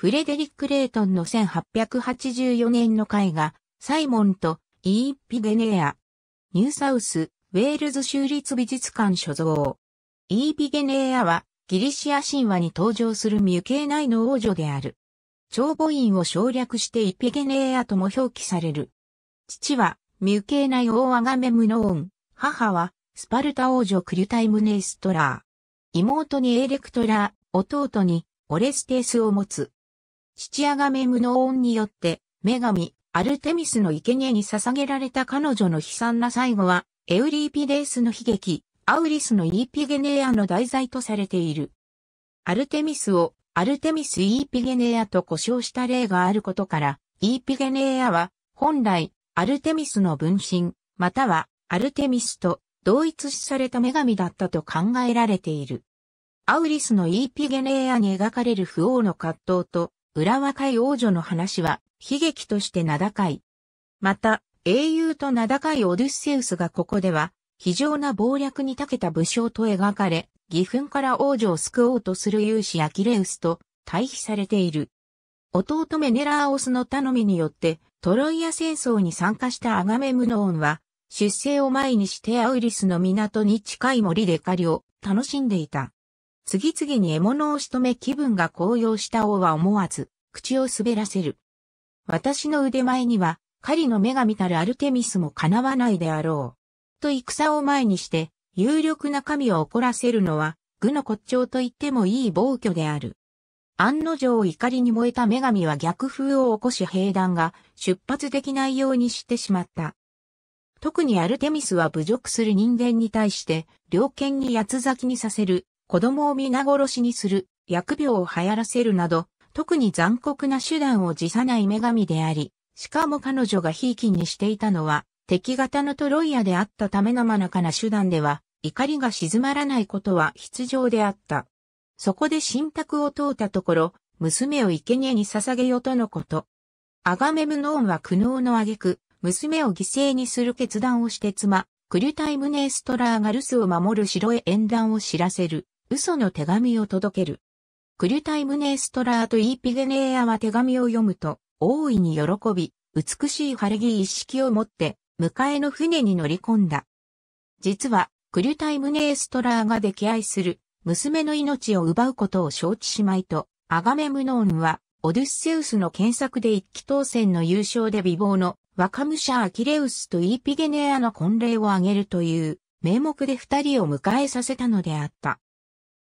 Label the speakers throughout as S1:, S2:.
S1: フレデリック・レイトンの1884年の絵画、サイモンとイーピゲネア。ニューサウス、ウェールズ州立美術館所蔵。イーピゲネアは、ギリシア神話に登場するミュケー内の王女である。長母院を省略してイピゲネアとも表記される。父は、ミュケーナイ王アガメムノーン。母は、スパルタ王女クリュタイムネイストラー。妹にエレクトラー、弟にオレステースを持つ。父アガメムノ恩ンによって、女神、アルテミスの生贄に捧げられた彼女の悲惨な最後は、エウリーピデースの悲劇、アウリスのイーピゲネアの題材とされている。アルテミスを、アルテミス・イーピゲネアと呼称した例があることから、イーピゲネアは、本来、アルテミスの分身、または、アルテミスと同一視された女神だったと考えられている。アウリスのイーピゲネアに描かれる不王の葛藤と、浦和海王女の話は悲劇として名高い。また、英雄と名高いオデュッセウスがここでは、非常な謀略に長けた武将と描かれ、義憤から王女を救おうとする勇士アキレウスと対比されている。弟メネラーオスの頼みによって、トロイア戦争に参加したアガメムノーンは、出征を前にしてアウリスの港に近い森で狩りを楽しんでいた。次々に獲物を仕留め気分が高揚した王は思わず、口を滑らせる。私の腕前には、狩りの女神たるアルテミスも叶わないであろう。と戦を前にして、有力な神を怒らせるのは、愚の骨頂と言ってもいい暴挙である。案の定怒りに燃えた女神は逆風を起こし兵団が出発できないようにしてしまった。特にアルテミスは侮辱する人間に対して、猟犬に八つ咲きにさせる子供を皆殺しにする、疫病を流行らせるなど、特に残酷な手段を辞さない女神であり、しかも彼女がひいきにしていたのは、敵型のトロイヤであったための中な手段では、怒りが静まらないことは必要であった。そこで信託を問うたところ、娘を生贄に捧げよとのこと。アガメムノーンは苦悩の挙句、娘を犠牲にする決断をして妻、クリュタイムネーストラーが留守を守る城へ縁談を知らせる。嘘の手紙を届ける。クリュタイムネーストラーとイーピゲネーアは手紙を読むと、大いに喜び、美しい晴れ着一式を持って、迎えの船に乗り込んだ。実は、クリュタイムネーストラーが溺愛する、娘の命を奪うことを承知しまいと、アガメムノーンは、オデュッセウスの検索で一期当選の優勝で美貌の若武者アキレウスとイーピゲネアの婚礼を挙げるという名目で二人を迎えさせたのであった。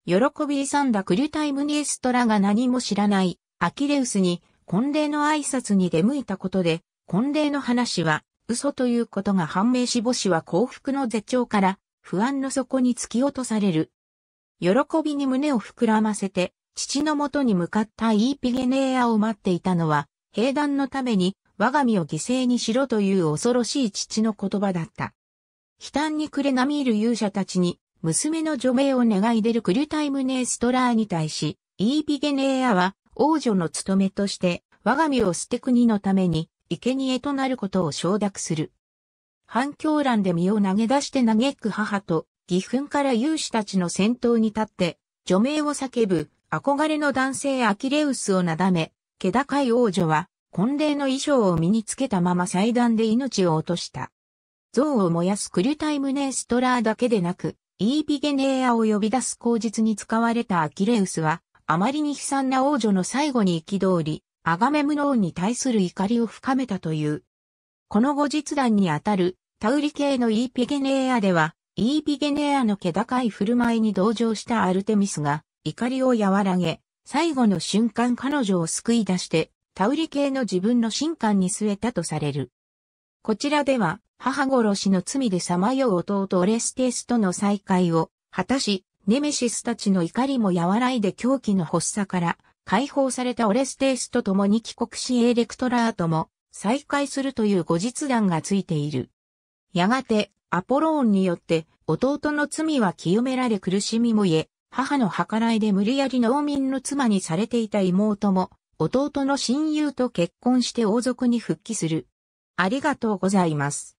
S1: 喜び勇んだクリュタイムニエストラが何も知らないアキレウスに婚礼の挨拶に出向いたことで、婚礼の話は嘘ということが判明し母子は幸福の絶頂から不安の底に突き落とされる。喜びに胸を膨らませて、父のもとに向かったイーピゲネーアを待っていたのは、兵団のために我が身を犠牲にしろという恐ろしい父の言葉だった。悲嘆に暮れなみいる勇者たちに娘の除名を願い出るクリュタイムネーストラーに対し、イーピゲネーアは王女の務めとして、我が身を捨て国のために、生贄となることを承諾する。反響欄で身を投げ出して嘆く母と、義憤から勇士たちの先頭に立って、除名を叫ぶ、憧れの男性アキレウスをなだめ、気高い王女は、婚礼の衣装を身につけたまま祭壇で命を落とした。像を燃やすクリュタイムネーストラーだけでなく、イーピゲネーアを呼び出す口実に使われたアキレウスは、あまりに悲惨な王女の最後に憤り、アガメムノーンに対する怒りを深めたという。この後日談にあたる、タウリ系のイーピゲネーアでは、イーピゲネーアの気高い振る舞いに同情したアルテミスが、怒りを和らげ、最後の瞬間彼女を救い出して、タウリ系の自分の神官に据えたとされる。こちらでは、母殺しの罪でさまよう弟オレステスとの再会を果たし、ネメシスたちの怒りも和らいで狂気の発作から解放されたオレステースと共に帰国しエレクトラーとも再会するという後日談がついている。やがてアポローンによって弟の罪は清められ苦しみもえ、母の計らいで無理やり農民の妻にされていた妹も弟の親友と結婚して王族に復帰する。ありがとうございます。